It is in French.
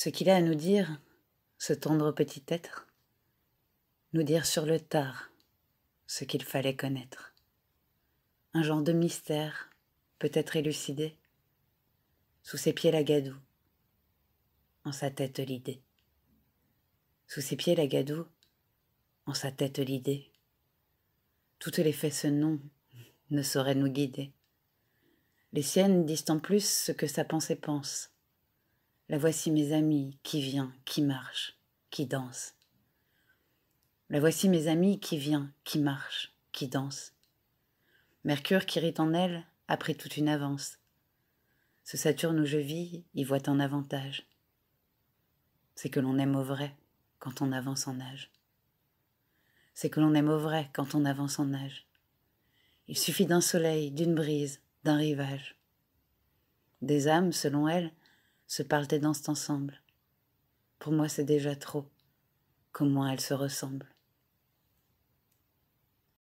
ce qu'il a à nous dire, ce tendre petit être, nous dire sur le tard ce qu'il fallait connaître. Un genre de mystère, peut-être élucidé, sous ses pieds la gadoue, en sa tête l'idée. Sous ses pieds la gadoue, en sa tête l'idée. Toutes les faits ce nom ne saurait nous guider. Les siennes disent en plus ce que sa pensée pense la voici mes amis qui vient, qui marche, qui danse. La voici mes amis qui vient, qui marche, qui danse. Mercure qui rit en elle après toute une avance. Ce Saturne où je vis y voit un avantage. C'est que l'on aime au vrai quand on avance en âge. C'est que l'on aime au vrai quand on avance en âge. Il suffit d'un soleil, d'une brise, d'un rivage. Des âmes, selon elle, se parlent dans cet ensemble. Pour moi, c'est déjà trop. Comment elles se ressemblent.